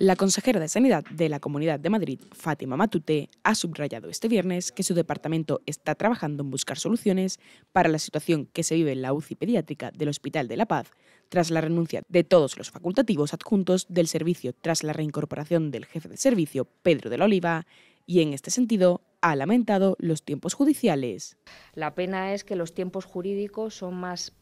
La consejera de Sanidad de la Comunidad de Madrid, Fátima Matute, ha subrayado este viernes que su departamento está trabajando en buscar soluciones para la situación que se vive en la UCI pediátrica del Hospital de la Paz tras la renuncia de todos los facultativos adjuntos del servicio tras la reincorporación del jefe de servicio, Pedro de la Oliva, y en este sentido ha lamentado los tiempos judiciales. La pena es que los tiempos jurídicos son más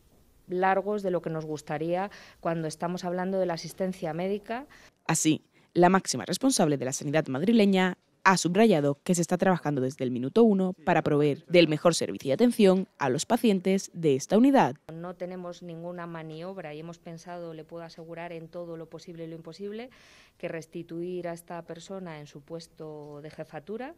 largos de lo que nos gustaría cuando estamos hablando de la asistencia médica. Así, la máxima responsable de la sanidad madrileña ha subrayado que se está trabajando desde el minuto uno para proveer del mejor servicio y atención a los pacientes de esta unidad. No tenemos ninguna maniobra y hemos pensado, le puedo asegurar, en todo lo posible y lo imposible, que restituir a esta persona en su puesto de jefatura.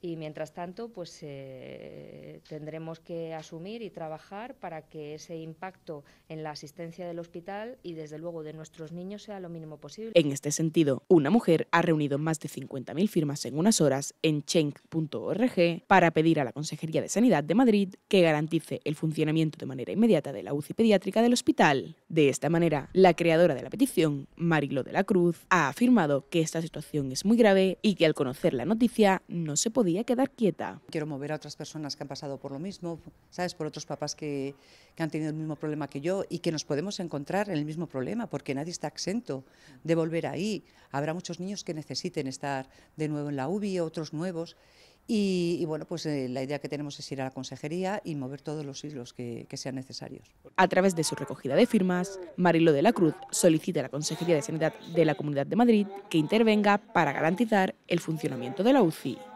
Y mientras tanto, pues eh, tendremos que asumir y trabajar para que ese impacto en la asistencia del hospital y desde luego de nuestros niños sea lo mínimo posible. En este sentido, una mujer ha reunido más de 50.000 firmas en unas horas en cheng.org para pedir a la Consejería de Sanidad de Madrid que garantice el funcionamiento de manera inmediata de la UCI pediátrica del hospital. De esta manera, la creadora de la petición, Marilo de la Cruz, ha afirmado que esta situación es muy grave y que al conocer la noticia no se podía quedar quieta. Quiero mover a otras personas que han pasado por lo mismo, ¿sabes? Por otros papás que, han tenido el mismo problema que yo y que nos podemos encontrar en el mismo problema, porque nadie está exento de volver ahí. Habrá muchos niños que necesiten estar de nuevo en la UBI, otros nuevos. Y, bueno, pues eh, la idea que tenemos es ir a la consejería y mover todos los hilos que, sean necesarios. A través de su recogida de firmas, Marilo de la Cruz solicita a la Consejería de Sanidad de la Comunidad de Madrid que intervenga para garantizar el funcionamiento de la UCI.